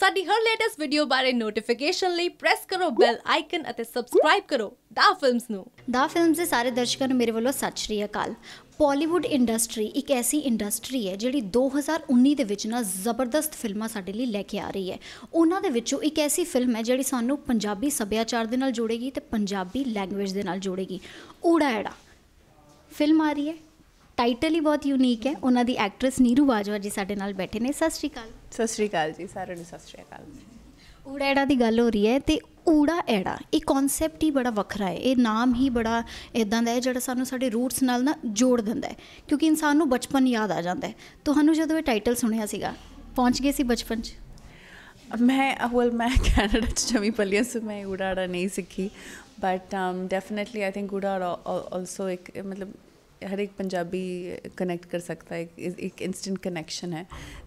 ਸਾਡੀ ਹਰ latest video ਬਾਰੇ ਨੋਟੀਫਿਕੇਸ਼ਨ ਲਈ ਪ੍ਰੈਸ ਕਰੋ ਬੈਲ ਆਈਕਨ ਅਤੇ ਸਬਸਕ੍ਰਾਈਬ ਕਰੋ ਦਾ ਫਿਲਮਸ ਨੂੰ ਦਾ ਫਿਲਮਸ ਦੇ ਸਾਰੇ ਦਰਸ਼ਕਾਂ ਨੂੰ ਮੇਰੇ ਵੱਲੋਂ ਸਤਿ ਸ਼੍ਰੀ ਅਕਾਲ ਪੋਲੀਵੁੱਡ ਇੰਡਸਟਰੀ ਇੱਕ ਐਸੀ ਇੰਡਸਟਰੀ ਹੈ ਜਿਹੜੀ 2019 ਦੇ ਵਿੱਚ ਨਾ ਜ਼ਬਰਦਸਤ ਫਿਲਮਾਂ ਸਾਡੇ ਲਈ ਲੈ ਕੇ ਆ ਰਹੀ ਹੈ ਉਹਨਾਂ ਦੇ ਵਿੱਚੋਂ ਇੱਕ ਐਸੀ ਫਿਲਮ ਹੈ ਜਿਹੜੀ ਸਾਨੂੰ ਪੰਜਾਬੀ ਸੱਭਿਆਚਾਰ ਦੇ ਨਾਲ ਜੋੜੇਗੀ ਤੇ ਪੰਜਾਬੀ ਲੈਂਗੁਏਜ ਦੇ ਨਾਲ ਜੋੜੇਗੀ ਊੜਾ ਐੜਾ ਫਿਲਮ ਆ ਰਹੀ ਹੈ ਟਾਈਟਲ ਹੀ ਬਹੁਤ ਯੂਨੀਕ ਹੈ ਉਹਨਾਂ ਦੀ ਐਕਟ੍ਰੈਸ ਨੀਰੂ ਬਾਜਵਾ ਜੀ ਸਾਡੇ ਨਾਲ ਬੈਠੇ ਨੇ ਸਤਿ ਸ਼੍ਰੀ ਅਕਾਲ ਸਤਿ ਸ਼੍ਰੀ ਅਕਾਲ ਜੀ ਸਾਰਿਆਂ ਨੂੰ ਸਤਿ ਸ਼੍ਰੀ ਅਕਾਲ ਊੜਾ ਐੜਾ ਦੀ ਗੱਲ ਹੋ ਰਹੀ ਹੈ ਤੇ ਊੜਾ ਐੜਾ ਇਹ ਕਨਸੈਪਟ ਹੀ ਬੜਾ ਵੱਖਰਾ ਹੈ ਇਹ ਨਾਮ ਹੀ ਬੜਾ ਇਦਾਂ ਦਾ ਹੈ ਜਿਹੜਾ ਸਾਨੂੰ ਸਾਡੇ ਰੂਟਸ ਨਾਲ ਨਾ ਜੋੜ ਦਿੰਦਾ ਹੈ ਕਿਉਂਕਿ ਇਨਸਾਨ ਨੂੰ ਬਚਪਨ ਯਾਦ ਆ ਜਾਂਦਾ ਹੈ ਤੁਹਾਨੂੰ ਜਦੋਂ ਇਹ ਟਾਈਟਲ ਸੁਣਿਆ ਸੀਗਾ ਪਹੁੰਚ ਗਏ ਸੀ ਬਚਪਨ 'ਚ ਮੈਂ ਅਵਲ ਮੈਂ ਕੈਨੇਡਾ 'ਚ ਜਮੀ ਪੱਲੀਆਂ ਸੋ ਮੈਂ ਊੜਾ ਐੜਾ ਨਹੀਂ ਸਿੱਖੀ ਬਟ ਡੈਫੀਨਿਟਲੀ ਆਈ ਥਿੰਕ ਊੜਾ ਆਲਸੋ ਇੱਕ ਮਤਲਬ ਹਰ ਇੱਕ ਪੰਜਾਬੀ ਕਨੈਕਟ ਕਰ ਸਕਦਾ ਹੈ ਇੱਕ ਇਨਸਟੈਂਟ ਕਨੈਕਸ਼ਨ ਹੈ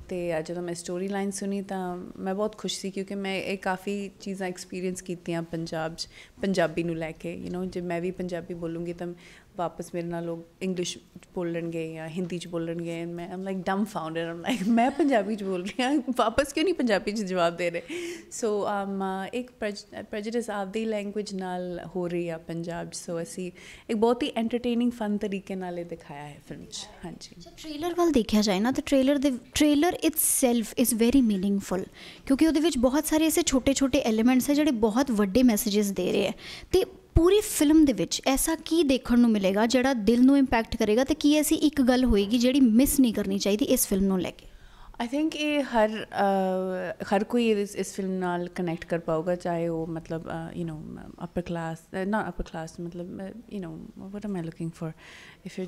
ਤੇ ਜਦੋਂ ਮੈਂ ਸਟੋਰੀ ਲਾਈਨ ਸੁਣੀ ਤਾਂ ਮੈਂ ਬਹੁਤ ਖੁਸ਼ ਸੀ ਕਿਉਂਕਿ ਮੈਂ ਇਹ ਕਾਫੀ ਚੀਜ਼ਾਂ ਐਕਸਪੀਰੀਅੰਸ ਕੀਤੀਆਂ ਪੰਜਾਬ 'ਚ ਪੰਜਾਬੀ ਨੂੰ ਲੈ ਕੇ ਯੂ نو ਜੇ ਮੈਂ ਵੀ ਪੰਜਾਬੀ ਬੋਲੂੰਗੀ ਤਾਂ ਵਾਪਸ ਮੇਰੇ ਨਾਲ ਲੋਕ ਇੰਗਲਿਸ਼ ਬੋਲਣਗੇ ਜਾਂ ਹਿੰਦੀ 'ਚ ਬੋਲਣਗੇ ਐਂਡ ਮੈਂ um like dumbfounded um like ਮੈਂ ਪੰਜਾਬੀ 'ਚ ਬੋਲ ਰਹੀ ਹਾਂ ਵਾਪਸ ਕਿਉਂ ਨਹੀਂ ਪੰਜਾਬੀ 'ਚ ਜਵਾਬ ਦੇ ਰਹੇ ਸੋ ਆਮ um, ਇੱਕ ਆਫ ਦੀ ਲੈਂਗੁਏਜ ਨਾਲ ਹੋ ਰਹੀ ਆ ਪੰਜਾਬ ਸੋ ਅਸੀਂ ਇੱਕ ਬਹੁਤ ਹੀ ਐਂਟਰਟੇਨਿੰਗ ਫਨ ਤਰੀਕੇ ਨਾਲ ਇਹ ਦਿਖਾਇਆ ਹੈ ਫਿਲਮ 'ਚ ਹਾਂਜੀ ਸੋ ਟ੍ਰੇਲਰ ਵੱਲ ਦੇਖਿਆ ਜਾਏ ਨਾ ਤਾਂ ਟ੍ਰੇਲਰ ਦੇ trailer itself is very meaningful ਕਿਉਂਕਿ ਉਹਦੇ ਵਿੱਚ ਬਹੁਤ ਸਾਰੇ ਐਸੇ ਛੋਟੇ-ਛੋਟੇ ਐਲੀਮੈਂਟਸ ਹੈ ਜਿਹੜੇ ਬਹੁਤ ਵੱਡੇ ਮੈਸੇजेस ਦੇ ਰਹੇ ਹੈ ਤੇ ਪੂਰੀ ਫਿਲਮ ਦੇ ਵਿੱਚ ਐਸਾ ਕੀ ਦੇਖਣ ਨੂੰ ਮਿਲੇਗਾ ਜਿਹੜਾ ਦਿਲ ਨੂੰ ਇੰਪੈਕਟ ਕਰੇਗਾ ਤੇ ਕੀ ਐਸੀ ਇੱਕ ਗੱਲ ਹੋਏਗੀ ਜਿਹੜੀ ਮਿਸ ਨਹੀਂ ਕਰਨੀ ਚਾਹੀਦੀ ਇਸ ਫਿਲਮ ਨੂੰ ਲੈ ਕੇ ਆਈ ਥਿੰਕ ਇਹ ਹਰ ਹਰ ਕੋਈ ਇਸ ਇਸ ਫਿਲਮ ਨਾਲ ਕਨੈਕਟ ਕਰ ਪਾਊਗਾ ਚਾਹੇ ਉਹ ਮਤਲਬ ਯੂ نو ਅਪਰ ਕਲਾਸ ਨਾ ਅਪਰ ਕਲਾਸ ਮਤਲਬ you know what am I looking for if you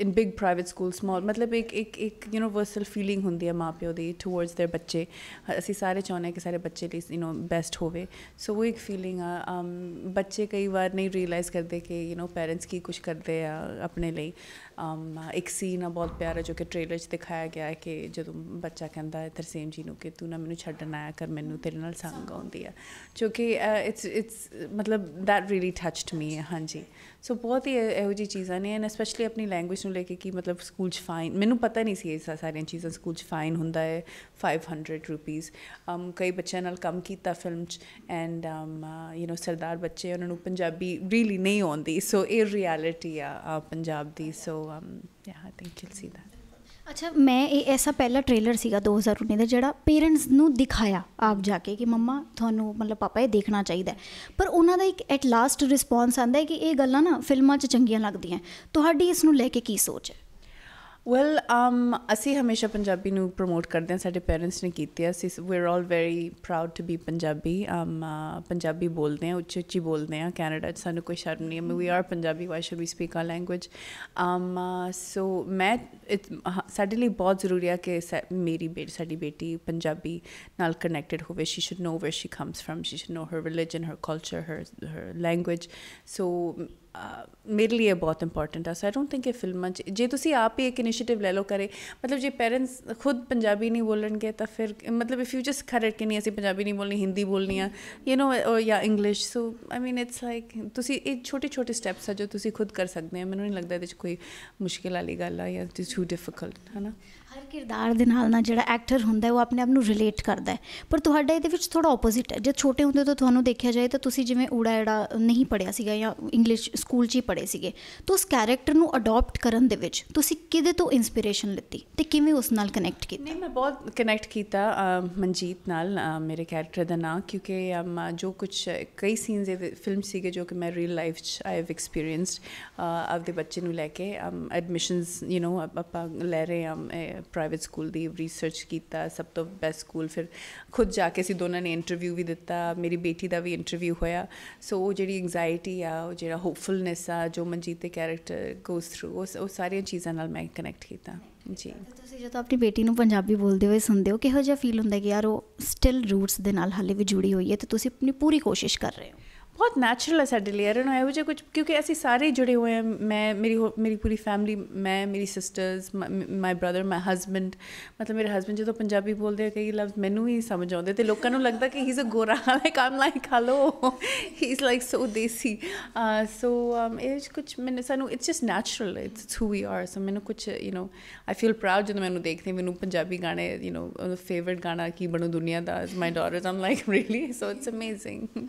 in big private school small मतलब एक एक एक यूनिवर्सल फीलिंग होंगी है माँ प्यो की टूवर्ड्स देयर बच्चे ਅਸੀਂ ਸਾਰੇ ਚਾਹੁੰਦੇ ਕਿ ਸਾਰੇ ਬੱਚੇ ਲਈ ਯੂ نو ਬੈਸਟ ਹੋਵੇ ਸੋ ਉਹ ਇੱਕ ਫੀਲਿੰਗ ਆ ਬੱਚੇ ਕਈ ਵਾਰ ਨਹੀਂ ਰੀਅਲਾਈਜ਼ ਕਰਦੇ ਕਿ ਯੂ نو ਪੇਰੈਂਟਸ ਕੀ ਕੁਝ ਕਰਦੇ ਆ ਆਪਣੇ ਲਈ ਇੱਕ ਸੀਨ ਆ ਬਹੁਤ ਪਿਆਰਾ ਜੋ ਕਿ ਟ੍ਰੇਲਰ 'ਚ ਦਿਖਾਇਆ ਗਿਆ ਹੈ ਕਿ ਜਦੋਂ ਬੱਚਾ ਕਹਿੰਦਾ ਹੈ ਤਰਸੇਮ ਜੀ ਨੂੰ ਕਿ ਤੂੰ ਨਾ ਮੈਨੂੰ ਛੱਡਣ ਆਇਆ ਕਰ ਮੈਨੂੰ ਤੇਰੇ ਨਾਲ ਸੰਗ ਆਉਂਦੀ ਆ ਜੋ ਕਿ ਇਟਸ ਇਟਸ ਮਤਲਬ ਦੈਟ ਰੀਲੀ ਟੱਚਡ ਮੀ ਹਾਂਜੀ ਸੋ ਬਹੁਤ ਹੀ ਇਹੋ ਜੀ ਚੀਜ਼ਾਂ ਨੇ ਐਂਡ ਸਪੈਸ਼ਲੀ ਆਪਣੀ ਲੈਂਗੁਏਜ ਨੂੰ ਲੈ ਕੇ ਕਿ ਮਤਲਬ ਸਕੂਲ 'ਚ ਫਾਈਨ ਮੈਨੂੰ ਪਤਾ ਨਹੀਂ ਸੀ ਇਹ ਸਾਰੀਆਂ ਚੀਜ਼ਾਂ ਸਕੂਲ 'ਚ ਫਾਈਨ ਹੁੰਦਾ ਹੈ 500 ਰੁਪੀਸ ਅਮ ਕਈ ਬੱਚਿਆਂ ਨਾਲ ਕੰਮ ਕੀਤਾ ਫਿਲਮ 'ਚ ਐਂਡ ਅਮ ਯੂ نو ਸਰਦਾਰ ਬੱਚੇ ਉਹਨਾਂ ਨੂੰ ਪੰਜਾਬੀ ਰੀਲੀ ਨਹੀਂ ਆਉਂਦੀ ਸੋ ਇਹ ਰਿਐਲਿਟੀ ਆ ਪੰਜਾਬ ਦੀ ਸੋ um, yeah, I think you'll see that. ਅੱਛਾ ਮੈਂ ਇਹ ਐਸਾ ਪਹਿਲਾ ਟ੍ਰੇਲਰ ਸੀਗਾ 2019 ਦਾ ਜਿਹੜਾ ਪੇਰੈਂਟਸ ਨੂੰ ਦਿਖਾਇਆ ਆਪ ਜਾ ਕੇ ਕਿ ਮੰਮਾ ਤੁਹਾਨੂੰ ਮਤਲਬ ਪਾਪਾ ਇਹ ਦੇਖਣਾ ਚਾਹੀਦਾ ਪਰ ਉਹਨਾਂ ਦਾ ਇੱਕ ਐਟ ਲਾਸਟ ਰਿਸਪੌਂਸ ਆਂਦਾ ਹੈ ਕਿ ਇਹ ਗੱਲਾਂ ਨਾ ਫਿਲਮਾਂ 'ਚ ਚੰਗੀਆਂ ਲੱਗਦੀਆਂ ਤੁਹਾਡੀ ਇਸ ਨੂੰ ਲੈ ਕੇ ਕੀ ਸੋਚ ਹੈ ਵੈਲ ਅਮ um, ਅਸੀਂ ਹਮੇਸ਼ਾ ਪੰਜਾਬੀ ਨੂੰ ਪ੍ਰੋਮੋਟ ਕਰਦੇ ਹਾਂ ਸਾਡੇ ਪੇਰੈਂਟਸ ਨੇ ਕੀਤੀ ਹੈ ਅਸੀਂ we are all very proud to be Punjabi um, um Punjabi ਬੋਲਦੇ ਹਾਂ ਉੱਚੀ ਉੱਚੀ ਬੋਲਦੇ ਹਾਂ ਕੈਨੇਡਾ 'ਚ ਸਾਨੂੰ ਕੋਈ ਸ਼ਰਮ ਨਹੀਂ ਹੈ we are Punjabi why should we speak our language um so ਮੈਂ ਸਾਡੇ ਲਈ ਬਹੁਤ ਜ਼ਰੂਰੀ ਹੈ ਕਿ ਮੇਰੀ ਬੇਟੀ ਸਾਡੀ ਬੇਟੀ ਪੰਜਾਬੀ ਨਾਲ ਕਨੈਕਟਡ ਹੋਵੇ she should know where she comes from she should know her religion her culture her language so ਮੇਰੇ ਲਈ ਬਹੁਤ ਇੰਪੋਰਟੈਂਟ ਆ ਸੋ ਆਈ ਡੋਨਟ ਥਿੰਕ ਇਹ ਫਿਲਮਾਂ ਚ ਜੇ ਤੁਸੀਂ ਆਪ ਹੀ ਇੱਕ ਇਨੀਸ਼ੀਏਟਿਵ ਲੈ ਲਓ ਕਰੇ ਮਤਲਬ ਜੇ ਪੇਰੈਂਟਸ ਖੁਦ ਪੰਜਾਬੀ ਨਹੀਂ ਬੋਲਣਗੇ ਤਾਂ ਫਿਰ ਮਤਲਬ ਇਫ ਯੂ ਜਸਟ ਕਰਟ ਕਿ ਨਹੀਂ ਅਸੀਂ ਪੰਜਾਬੀ ਨਹੀਂ ਬੋਲਣੀ ਹਿੰਦੀ ਬੋਲਣੀ ਆ ਯੂ نو ਜਾਂ English so I mean it's like ਤੁਸੀਂ ਇਹ ਛੋਟੇ ਛੋਟੇ ਸਟੈਪਸ ਆ ਜੋ ਤੁਸੀਂ ਖੁਦ ਕਰ ਸਕਦੇ ਆ ਮੈਨੂੰ ਨਹੀਂ ਲੱਗਦਾ ਇਹਦੇ ਵਿੱਚ ਕੋਈ ਮੁਸ਼ਕਿਲ ਵਾਲੀ ਗੱਲ ਆ ਜਾਂ ਇਟਸ ਟੂ ਡਿਫਿਕਲਟ ਹਨਾ ਹਰ ਕਿਰਦਾਰ ਦੇ ਨਾਲ ਨਾ ਜਿਹੜਾ ਐਕਟਰ ਹੁੰਦਾ ਹੈ ਉਹ ਆਪਣੇ ਆਪ ਨੂੰ ਰਿਲੇਟ ਕਰਦਾ ਹੈ ਪਰ ਤੁਹਾਡਾ ਇਹਦੇ ਵਿੱਚ ਥੋੜਾ ਆਪੋਜ਼ਿਟ ਹੈ ਜੇ ਛੋਟੇ ਹੁੰਦੇ ਤੋਂ ਤੁਹਾਨੂੰ ਦੇਖਿਆ ਜਾਏ ਤਾਂ ਤੁਸੀਂ ਜਿਵੇਂ ਊੜਾ ਐੜਾ ਨਹੀਂ ਪੜਿਆ ਸੀਗਾ ਜਾਂ ਇੰਗਲਿਸ਼ ਸਕੂਲ 'ਚ ਹੀ ਪੜ੍ਹੇ ਸੀਗੇ ਤਾਂ ਉਸ ਕੈਰੈਕਟਰ ਨੂੰ ਅਡਾਪਟ ਕਰਨ ਦੇ ਵਿੱਚ ਤੁਸੀਂ ਕਿਹਦੇ ਤੋਂ ਇਨਸਪੀਰੇਸ਼ਨ ਲਿੱਤੀ ਤੇ ਕਿਵੇਂ ਉਸ ਨਾਲ ਕਨੈਕਟ ਕੀਤਾ ਨਹੀਂ ਮੈਂ ਬਹੁਤ ਕਨੈਕਟ ਕੀਤਾ ਮਨਜੀਤ ਨਾਲ ਮੇਰੇ ਕੈਰੈਕਟਰ ਦਾ ਨਾਂ ਕਿਉਂਕਿ ਜੋ ਕੁਝ ਕਈ ਸੀਨਸ ਇਹ ਫਿਲਮ ਸੀਗੇ ਜੋ ਕਿ ਮੈਂ ਰੀਅਲ ਲਾਈਫ 'ਚ ਆਈ ਹੈਵ ਐਕਸਪੀਰੀਐਂਸਡ ਆਪਦੇ ਬੱਚੇ ਨੂੰ ਲੈ ਕੇ ਐਡਮਿਸ਼ਨਸ ਯੂ نو ਆਪਾਂ ਲੈ ਰਹੇ ਆ ਪ੍ਰਾਈਵੇਟ ਸਕੂਲ ਦੀ ਰਿਸਰਚ ਕੀਤਾ ਸਭ ਤੋਂ ਬੈਸਟ ਸਕੂਲ ਫਿਰ ਖੁਦ ਜਾ ਕੇ ਅਸੀਂ ਦੋਨਾਂ ਨੇ ਇੰਟਰਵਿਊ ਵੀ ਦਿੱਤਾ ਮੇਰੀ ਬੇਟੀ ਦਾ ਵੀ ਇੰਟਰਵਿਊ ਹੋਇਆ ਸੋ ਉਹ ਜਿਹੜੀ ਐਂਗਜ਼ਾਇਟੀ ਆ ਉਹ ਜਿਹੜਾ ਹੋਪਫੁਲ ਹੈਲਪਫੁਲਨੈਸ ਆ ਜੋ ਮਨਜੀਤ ਦੇ ਕੈਰੈਕਟਰ ਗੋਸ ਥਰੂ ਉਹ ਸਾਰੀਆਂ ਚੀਜ਼ਾਂ ਨਾਲ ਮੈਂ ਕਨੈਕਟ ਕੀਤਾ ਜੀ ਤੁਸੀਂ ਜਦੋਂ ਆਪਣੀ ਬੇਟੀ ਨੂੰ ਪੰਜਾਬੀ ਬੋਲਦੇ ਹੋਏ ਸੁਣਦੇ ਹੋ ਕਿਹੋ ਜਿਹਾ ਫੀਲ ਹੁੰਦਾ ਕਿ ਯਾਰ ਉਹ ਸਟਿਲ ਰੂਟਸ ਦੇ ਨਾਲ ਹਾਲੇ ਵੀ ਜੁੜੀ ਹੋਈ ਹੈ ਤੇ ਤੁਸੀਂ ਆਪਣੀ ਪੂਰੀ ਕੋਸ਼ਿਸ਼ ਕਰ ਰਹੇ ਹੋ ਬਹੁਤ ਨੈਚੁਰਲ ਹੈ ਸਾਡੇ ਲਈ ਆਰਨ ਇਹੋ ਜਿਹਾ ਕੁਝ ਕਿਉਂਕਿ ਅਸੀਂ ਸਾਰੇ ਜੁੜੇ ਹੋਏ ਹਾਂ ਮੈਂ ਮੇਰੀ ਮੇਰੀ ਪੂਰੀ ਫੈਮਿਲੀ ਮੈਂ ਮੇਰੀ sisters my brother my husband ਮਤਲਬ ਮੇਰੇ ਹਸਬੰਡ ਜਦੋਂ ਪੰਜਾਬੀ ਬੋਲਦੇ ਆ ਕਈ ਲਵਸ ਮੈਨੂੰ ਹੀ ਸਮਝ ਆਉਂਦੇ ਤੇ ਲੋਕਾਂ ਨੂੰ ਲੱਗਦਾ ਕਿ ਹੀ ਇਜ਼ ਅ ਗੋਰਾ like I'm like hello he is like so desi so um, ਇਹ ਕੁਝ ਮੈਨੂੰ ਸਾਨੂੰ it's just natural it's who we are so ਮੈਨੂੰ ਕੁਝ you know I feel proud ਜਦੋਂ ਮੈਨੂੰ ਦੇਖਦੇ ਮੈਨੂੰ ਪੰਜਾਬੀ ਗਾਣੇ ਯੂ نو ਫੇਵਰਿਟ ਗਾਣਾ ਕੀ ਬਣੋ ਦੁਨੀਆ ਦਾ my daughters um like really so it's amazing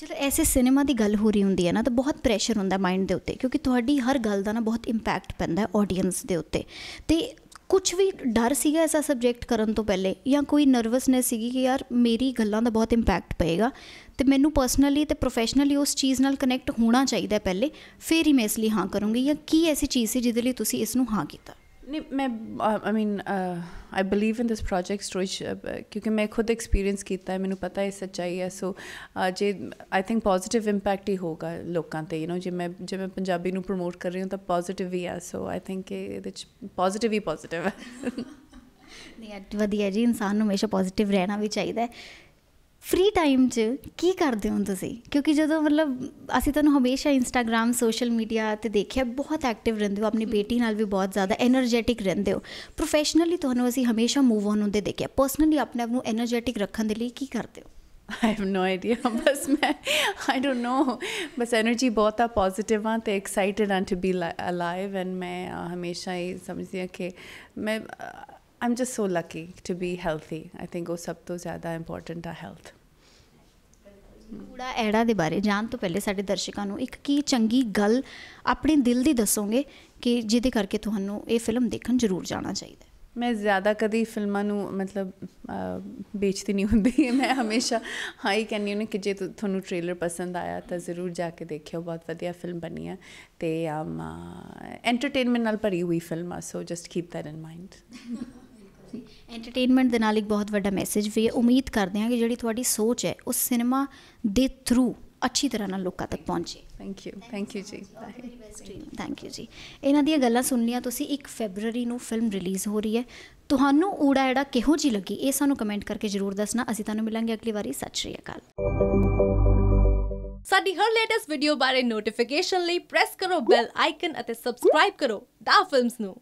ਜਦੋਂ ਐਸੇ ਸਿਨੇਮਾ ਦੀ ਗੱਲ ਹੋ ਰਹੀ ਹੁੰਦੀ ਹੈ ਨਾ ਤਾਂ ਬਹੁਤ ਪ੍ਰੈਸ਼ਰ ਹੁੰਦਾ ਮਾਈਂਡ ਦੇ ਉੱਤੇ ਕਿਉਂਕਿ ਤੁਹਾਡੀ ਹਰ ਗੱਲ ਦਾ ਨਾ ਬਹੁਤ ਇੰਪੈਕਟ ਪੈਂਦਾ ਹੈ ਆਡੀਅנס ਦੇ ਉੱਤੇ ਤੇ ਕੁਝ ਵੀ ਡਰ ਸੀਗਾ ਐਸਾ ਸਬਜੈਕਟ ਕਰਨ ਤੋਂ ਪਹਿਲੇ ਜਾਂ ਕੋਈ ਨਰਵਸਨੈਸ ਸੀਗੀ ਕਿ ਯਾਰ ਮੇਰੀ ਗੱਲਾਂ ਦਾ ਬਹੁਤ ਇੰਪੈਕਟ ਪਏਗਾ ਤੇ ਮੈਨੂੰ ਪਰਸਨਲੀ ਤੇ ਪ੍ਰੋਫੈਸ਼ਨਲੀ ਉਸ ਚੀਜ਼ ਨਾਲ ਕਨੈਕਟ ਹੋਣਾ ਚਾਹੀਦਾ ਪਹਿਲੇ ਫਿਰ ਹੀ ਮੈਂ ਇਸ ਲਈ ਹਾਂ ਕਰੂੰਗੀ ਜਾਂ ਕੀ ਐਸੀ ਚੀਜ਼ ਸੀ ਜਿਹਦੇ ਲਈ ਤੁਸੀਂ ਇਸ ਨੂੰ ਹਾਂ ਕੀਤਾ ਨਹੀਂ ਮੈਂ I mean I believe in this project storage ਕਿਉਂਕਿ ਮੈਂ ਖੁਦ ਐਕਸਪੀਰੀਅੰਸ ਕੀਤਾ ਹੈ ਮੈਨੂੰ ਪਤਾ ਹੈ ਸੱਚਾਈ ਹੈ ਸੋ ਜੇ ਆਈ ਥਿੰਕ ਪੋਜ਼ਿਟਿਵ ਇੰਪੈਕਟ ਹੀ ਹੋਗਾ ਲੋਕਾਂ ਤੇ ਯੂ نو ਜੇ ਮੈਂ ਜੇ ਮੈਂ ਪੰਜਾਬੀ ਨੂੰ ਪ੍ਰੋਮੋਟ ਕਰ ਰਹੀ ਹਾਂ ਤਾਂ ਪੋਜ਼ਿਟਿਵ ਹੀ ਹੈ ਸੋ ਆਈ ਥਿੰਕ ਇਹਦੇ ਚ ਪੋਜ਼ਿਟਿਵ ਹੀ ਪੋਜ਼ਿਟਿਵ ਹੈ ਨਹੀਂ ਵਧੀਆ ਜੀ ਇਨਸਾਨ ਨੂੰ ਹਮੇਸ਼ਾ ਪੋਜ਼ਿਟਿਵ ਰਹਿਣਾ ਵੀ ਚਾਹੀਦਾ ਹੈ ਫ੍ਰੀ ਟਾਈਮ 'ਚ ਕੀ ਕਰਦੇ ਹੋ ਤੁਸੀਂ ਕਿਉਂਕਿ ਜਦੋਂ ਮਤਲਬ ਅਸੀਂ ਤੁਹਾਨੂੰ ਹਮੇਸ਼ਾ ਇੰਸਟਾਗ੍ਰam ਸੋਸ਼ਲ ਮੀਡੀਆ ਤੇ ਦੇਖਿਆ ਬਹੁਤ ਐਕਟਿਵ ਰਹਿੰਦੇ ਹੋ ਆਪਣੀ ਬੇਟੀ ਨਾਲ ਵੀ ਬਹੁਤ ਜ਼ਿਆਦਾ એનર્ਜੈਟਿਕ ਰਹਿੰਦੇ ਹੋ ਪ੍ਰੋਫੈਸ਼ਨਲੀ ਤੁਹਾਨੂੰ ਅਸੀਂ ਹਮੇਸ਼ਾ ਮੂਵ ਔਨ ਹੁੰਦੇ ਦੇਖਿਆ ਪਰਸਨਲੀ ਆਪਣੇ ਆਪ ਨੂੰ એનર્ਜੈਟਿਕ ਰੱਖਣ ਦੇ ਲਈ ਕੀ ਕਰਦੇ ਹੋ ਆਈ ਹੈਵ ਨੋ ਆਈਡੀਆ ਬਸ ਮੈਂ I don't know bus energy ਬਹੁਤ ਆ ਪੋਜ਼ਿਟਿਵ ਆ ਤੇ ਐਕਸਾਈਟਿਡ ਆ ਟੂ ਬੀ ਅਲਾਈਵ ਐਂਡ ਮੈਂ ਹਮੇਸ਼ਾ ਹੀ ਸਮਝਦੀ ਆ ਕਿ ਮੈਂ um just so lucky to be healthy I think ਉਹ ਸਭ ਤੋਂ ਜ਼ਿਆਦਾ ਇੰਪੋਰਟੈਂਟ ਆ ਹੈਲਥ ਕੂੜਾ ਐੜਾ ਦੇ ਬਾਰੇ ਜਾਣ ਤੋਂ ਪਹਿਲੇ ਸਾਡੇ ਦਰਸ਼ਕਾਂ ਨੂੰ ਇੱਕ ਕੀ ਚੰਗੀ ਗੱਲ ਆਪਣੇ ਦਿਲ ਦੀ ਦੱਸੋਗੇ ਕਿ ਜਿਹਦੇ ਕਰਕੇ ਤੁਹਾਨੂੰ ਇਹ ਫਿਲਮ ਦੇਖਣ ਜ਼ਰੂਰ ਜਾਣਾ ਚਾਹੀਦਾ ਮੈਂ ਜ਼ਿਆਦਾ ਕਦੀ ਫਿਲਮਾਂ ਨੂੰ ਮਤਲਬ ਵੇਚਦੀ ਨਹੀਂ ਹੁੰਦੀ ਮੈਂ ਹਮੇਸ਼ਾ ਹਾਈ ਕੈਨ ਯੂ ਨੇ ਕਿ ਜੇ ਤੁਹਾਨੂੰ ਟ੍ਰੇਲਰ ਪਸੰਦ ਆਇਆ ਤਾਂ ਜ਼ਰੂਰ ਜਾ ਕੇ ਦੇਖਿਓ ਬਹੁਤ ਵਧੀਆ ਫਿਲਮ ਬਣੀ ਹੈ ਤੇ ਐਂਟਰਟੇਨਮੈਂਟ ਨਾਲ ਭਰੀ ਹੋਈ ਫਿਲਮ ਆ so just keep that in mind entertainment ਦੇ ਨਾਲ ਇੱਕ ਬਹੁਤ ਵੱਡਾ ਮੈਸੇਜ ਵੀ ਹੈ ਉਮੀਦ ਕਰਦੇ ਹਾਂ ਕਿ ਜਿਹੜੀ ਤੁਹਾਡੀ ਸੋਚ ਹੈ ਉਸ ਸਿਨੇਮਾ ਦੇ ਥਰੂ ਅੱਛੀ ਤਰ੍ਹਾਂ ਨਾਲ ਲੋਕਾਂ ਤੱਕ ਪਹੁੰਚੇ thank you thank you ji thank you ji ਇਹਨਾਂ ਦੀਆਂ ਗੱਲਾਂ ਸੁਣ ਲਿਆ ਤੁਸੀਂ 1 ਫੈਬਰੂਅਰੀ ਨੂੰ ਫਿਲਮ ਰਿਲੀਜ਼ ਹੋ ਰਹੀ ਹੈ ਤੁਹਾਨੂੰ ਊੜਾ ਐੜਾ ਕਿਹੋ ਜੀ ਲੱਗੀ ਇਹ ਸਾਨੂੰ ਕਮੈਂਟ ਕਰਕੇ ਜਰੂਰ ਦੱਸਣਾ ਅਸੀਂ ਤੁਹਾਨੂੰ ਮਿਲਾਂਗੇ ਅਗਲੀ ਵਾਰੀ ਸਤਿ ਸ਼੍ਰੀ ਅਕਾਲ ਸਾਡੀ ਹਰ ਲੇਟੈਸਟ ਵੀਡੀਓ ਬਾਰੇ ਨੋਟੀਫਿਕੇਸ਼ਨ ਲਈ ਪ੍ਰੈਸ ਕਰੋ ਬੈਲ ਆਈਕਨ ਅਤੇ ਸਬਸਕ੍ਰਾਈਬ ਕਰੋ ਦਾ ਫਿਲਮਸ ਨੂੰ